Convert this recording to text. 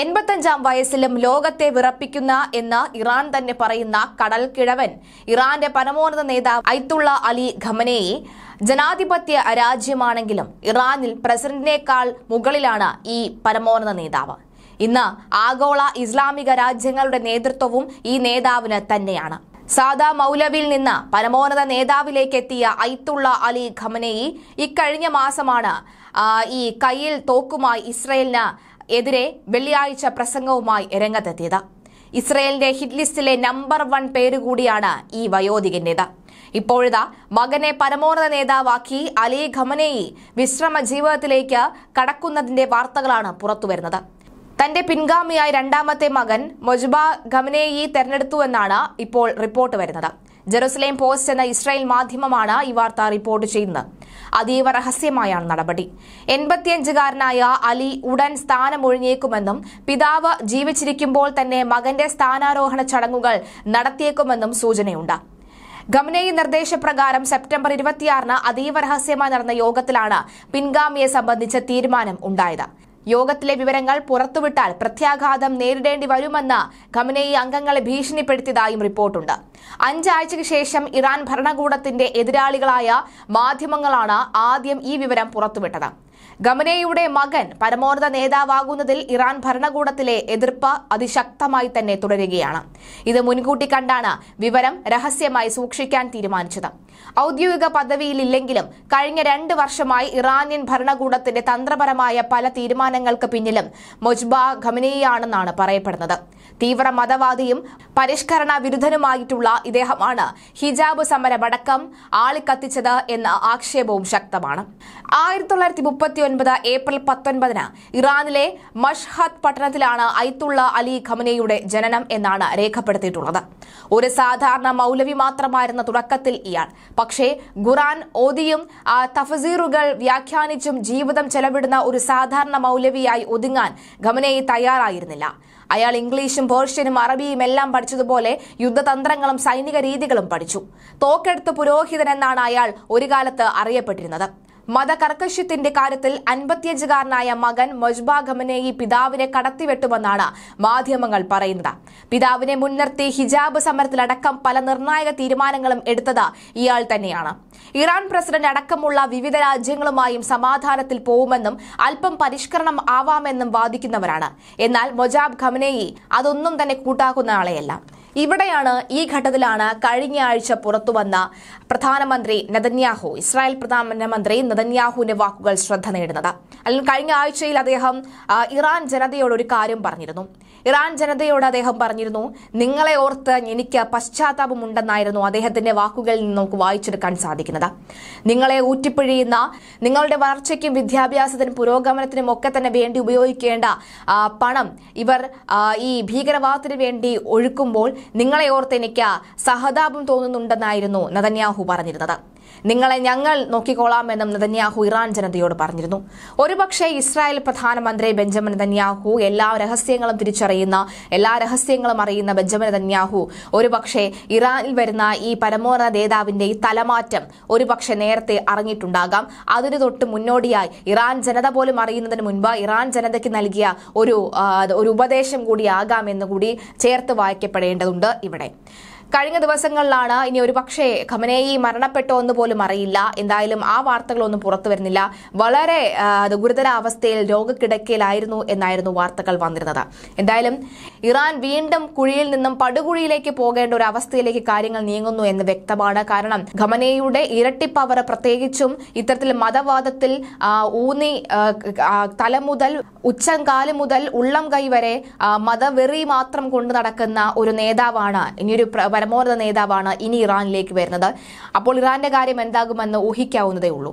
എൺപത്തഞ്ചാം വയസ്സിലും ലോകത്തെ വിറപ്പിക്കുന്ന എന്ന് ഇറാൻ തന്നെ പറയുന്ന കടൽ കിഴവൻ ഇറാന്റെ പരമോന്നത നേതാവ് ഐത്തുള്ള അലി ഖമനേയി ജനാധിപത്യ രാജ്യമാണെങ്കിലും ഇറാനിൽ പ്രസിഡന്റിനേക്കാൾ മുകളിലാണ് ഈ പരമോന്നത നേതാവ് ഇന്ന് ആഗോള ഇസ്ലാമിക രാജ്യങ്ങളുടെ നേതൃത്വവും ഈ നേതാവിന് തന്നെയാണ് സാദാ മൗലവിൽ നിന്ന് പരമോന്നത നേതാവിലേക്ക് എത്തിയ ഐത്തുള്ള അലി ഖമനേയി ഇക്കഴിഞ്ഞ മാസമാണ് ഈ കയ്യിൽ തോക്കുമായി ഇസ്രയേലിന് എതിരെ വെള്ളിയാഴ്ച പ്രസംഗവുമായി രംഗത്തെത്തിയത് ഇസ്രയേലിന്റെ ഹിറ്റ് ലിസ്റ്റിലെ നമ്പർ വൺ പേര് കൂടിയാണ് ഈ വയോധികന്റേത് ഇപ്പോഴിതാ മകനെ പരമോന്നത നേതാവാക്കി അലി ഖമനേയി വിശ്രമ ജീവിതത്തിലേക്ക് കടക്കുന്നതിന്റെ വാർത്തകളാണ് പുറത്തുവരുന്നത് തന്റെ പിൻഗാമിയായി രണ്ടാമത്തെ മകൻ മൊജ്ബ ഖമനേയി തെരഞ്ഞെടുത്തുവെന്നാണ് ഇപ്പോൾ റിപ്പോർട്ട് വരുന്നത് ജെറുസലേം പോസ്റ്റ് എന്ന ഇസ്രായേൽ മാധ്യമമാണ് ഈ വാർത്ത റിപ്പോർട്ട് ചെയ്യുന്നത് അതീവ രഹസ്യമായാണ് നടപടി എൺപത്തിയഞ്ചുകാരനായ അലി ഉടൻ സ്ഥാനമൊഴിഞ്ഞേക്കുമെന്നും പിതാവ് ജീവിച്ചിരിക്കുമ്പോൾ തന്നെ മകന്റെ സ്ഥാനാരോഹണ ചടങ്ങുകൾ നടത്തിയേക്കുമെന്നും സൂചനയുണ്ട് ഗമനയി നിർദ്ദേശപ്രകാരം സെപ്റ്റംബർ ഇരുപത്തിയാറിന് അതീവ രഹസ്യമായി നടന്ന യോഗത്തിലാണ് പിൻഗാമിയെ സംബന്ധിച്ച തീരുമാനം ഉണ്ടായത് യോഗത്തിലെ വിവരങ്ങൾ പുറത്തുവിട്ടാൽ പ്രത്യാഘാതം നേരിടേണ്ടി വരുമെന്ന് ഖമനേയി അംഗങ്ങളെ ഭീഷണിപ്പെടുത്തിയതായും റിപ്പോർട്ടുണ്ട് അഞ്ചാഴ്ചയ്ക്ക് ശേഷം ഇറാൻ ഭരണകൂടത്തിന്റെ എതിരാളികളായ മാധ്യമങ്ങളാണ് ആദ്യം ഈ വിവരം പുറത്തുവിട്ടത് ഗമനേയുടെ മകൻ പരമോന്നത നേതാവാകുന്നതിൽ ഇറാൻ ഭരണകൂടത്തിലെ എതിർപ്പ് അതിശക്തമായി തന്നെ തുടരുകയാണ് ഇത് മുൻകൂട്ടി കണ്ടാണ് വിവരം രഹസ്യമായി സൂക്ഷിക്കാൻ തീരുമാനിച്ചത് ഔദ്യോഗിക പദവിയിലില്ലെങ്കിലും കഴിഞ്ഞ രണ്ട് വർഷമായി ഇറാനിയൻ ഭരണകൂടത്തിന്റെ തന്ത്രപരമായ പല തീരുമാനങ്ങൾക്ക് പിന്നിലും മൊജ്ബ ഖമനേയാണെന്നാണ് പറയപ്പെടുന്നത് തീവ്ര മതവാദിയും പരിഷ്കരണ വിരുദ്ധനുമായിട്ടുള്ള ഇദ്ദേഹമാണ് ഹിജാബ് സമരമടക്കം ആളിക്കത്തിച്ചത് എന്ന ആക്ഷേപവും ശക്തമാണ് ആയിരത്തി തൊള്ളായിരത്തി മുപ്പത്തി ഒൻപത് ഏപ്രിൽ പത്തൊൻപതിന് ഇറാനിലെ മഷ്ഹദ് പട്ടണത്തിലാണ് ഐത്തുള്ള അലി ഖമനയുടെ ജനനം എന്നാണ് രേഖപ്പെടുത്തിയിട്ടുള്ളത് ഒരു സാധാരണ മൗലവി മാത്രമായിരുന്ന തുടക്കത്തിൽ ഇയാൾ പക്ഷേ ഖുറാൻ ഓതിയും തഫസീറുകൾ വ്യാഖ്യാനിച്ചും ജീവിതം ചെലവിടുന്ന ഒരു സാധാരണ മൗലവിയായി ഒതുങ്ങാൻ ഖമനയെ തയ്യാറായിരുന്നില്ല അയാൾ ഇംഗ്ലീഷും പേർഷ്യനും അറബിയും എല്ലാം പഠിച്ചതുപോലെ യുദ്ധതന്ത്രങ്ങളും സൈനിക രീതികളും പഠിച്ചു തോക്കെടുത്ത് പുരോഹിതൻ എന്നാണ് അയാൾ ഒരു കാലത്ത് അറിയപ്പെട്ടിരുന്നത് മതകർക്കശ്യത്തിന്റെ കാര്യത്തിൽ അൻപത്തിയഞ്ചുകാരനായ മകൻ മൊജ്ബ ഈ പിതാവിനെ കടത്തിവെട്ടുമെന്നാണ് മാധ്യമങ്ങൾ പറയുന്നത് പിതാവിനെ മുൻനിർത്തി ഹിജാബ് സമരത്തിലടക്കം പല നിർണായക തീരുമാനങ്ങളും എടുത്തത് ഇയാൾ തന്നെയാണ് ഇറാൻ പ്രസിഡന്റ് അടക്കമുള്ള വിവിധ രാജ്യങ്ങളുമായും സമാധാനത്തിൽ പോവുമെന്നും അല്പം പരിഷ്കരണം ആവാമെന്നും വാദിക്കുന്നവരാണ് എന്നാൽ മൊജാബ് ഖമനേയി അതൊന്നും തന്നെ കൂട്ടാക്കുന്ന ആളെയല്ല ഇവിടെയാണ് ഈ ഘട്ടത്തിലാണ് കഴിഞ്ഞ ആഴ്ച പുറത്തുവന്ന പ്രധാനമന്ത്രി നെതന്യാഹു ഇസ്രായേൽ പ്രധാനമന്ത്രി നെതന്യാഹുവിന്റെ വാക്കുകൾ ശ്രദ്ധ നേടുന്നത് അല്ലെങ്കിൽ കഴിഞ്ഞ ആഴ്ചയിൽ അദ്ദേഹം ഇറാൻ ജനതയോട് ഒരു കാര്യം പറഞ്ഞിരുന്നു ഇറാൻ ജനതയോട് അദ്ദേഹം പറഞ്ഞിരുന്നു നിങ്ങളെ ഓർത്ത് എനിക്ക് പശ്ചാത്താപമുണ്ടെന്നായിരുന്നു അദ്ദേഹത്തിന്റെ വാക്കുകളിൽ നിന്ന് നമുക്ക് വായിച്ചെടുക്കാൻ സാധിക്കുന്നത് നിങ്ങളെ ഊറ്റിപ്പിഴിയുന്ന നിങ്ങളുടെ വളർച്ചയ്ക്കും വിദ്യാഭ്യാസത്തിനും പുരോഗമനത്തിനും ഒക്കെ തന്നെ വേണ്ടി ഉപയോഗിക്കേണ്ട പണം ഇവർ ഈ ഭീകരവാദത്തിന് വേണ്ടി ഒഴുക്കുമ്പോൾ നിങ്ങളെ ഓർത്ത് എനിക്ക് സഹതാപം തോന്നുന്നുണ്ടെന്നായിരുന്നു നതന്യാഹു പറഞ്ഞിരുന്നത് നിങ്ങളെ ഞങ്ങൾ നോക്കിക്കോളാമെന്നും നെതന്യാഹു ഇറാൻ ജനതയോട് പറഞ്ഞിരുന്നു ഒരുപക്ഷെ ഇസ്രായേൽ പ്രധാനമന്ത്രി ബെഞ്ചമിൻ നെതന്യാഹു എല്ലാ രഹസ്യങ്ങളും തിരിച്ചറിയുന്ന എല്ലാ രഹസ്യങ്ങളും അറിയുന്ന ബെഞ്ചമിൻ നെതന്യാഹു ഒരുപക്ഷെ ഇറാനിൽ വരുന്ന ഈ പരമോന്നത നേതാവിന്റെ ഈ തലമാറ്റം ഒരുപക്ഷെ നേരത്തെ അറിഞ്ഞിട്ടുണ്ടാകാം അതിന് തൊട്ട് മുന്നോടിയായി ഇറാൻ ജനത പോലും അറിയുന്നതിന് മുൻപ് ഇറാൻ ജനതയ്ക്ക് നൽകിയ ഒരു ഒരു ഉപദേശം കൂടിയാകാം എന്ന് കൂടി ചേർത്ത് വായിക്കപ്പെടേണ്ടതുണ്ട് ഇവിടെ കഴിഞ്ഞ ദിവസങ്ങളിലാണ് ഇനി ഒരു പക്ഷേ ഖമനേയി മരണപ്പെട്ടോ എന്ന് പോലും അറിയില്ല എന്തായാലും ആ വാർത്തകളൊന്നും പുറത്തു വരുന്നില്ല വളരെ ഗുരുതര അവസ്ഥയിൽ രോഗക്കിടക്കയിലായിരുന്നു എന്നായിരുന്നു വാർത്തകൾ വന്നിരുന്നത് എന്തായാലും ഇറാൻ വീണ്ടും കുഴിയിൽ നിന്നും പടുകുഴിയിലേക്ക് പോകേണ്ട ഒരു അവസ്ഥയിലേക്ക് കാര്യങ്ങൾ നീങ്ങുന്നു എന്ന് വ്യക്തമാണ് കാരണം ഖമനേയുടെ ഇരട്ടിപ്പവർ പ്രത്യേകിച്ചും ഇത്തരത്തിൽ മതവാദത്തിൽ ഊന്നി തല മുതൽ ഉച്ചം മുതൽ ഉള്ളം കൈ വരെ മതവെറി മാത്രം കൊണ്ടു നടക്കുന്ന ഒരു നേതാവാണ് ഇനിയൊരു പരമോന്നത നേതാവാണ് ഇനി ഇറാനിലേക്ക് വരുന്നത് അപ്പോൾ ഇറാന്റെ കാര്യം എന്താകുമെന്ന് ഊഹിക്കാവുന്നതേ ഉള്ളൂ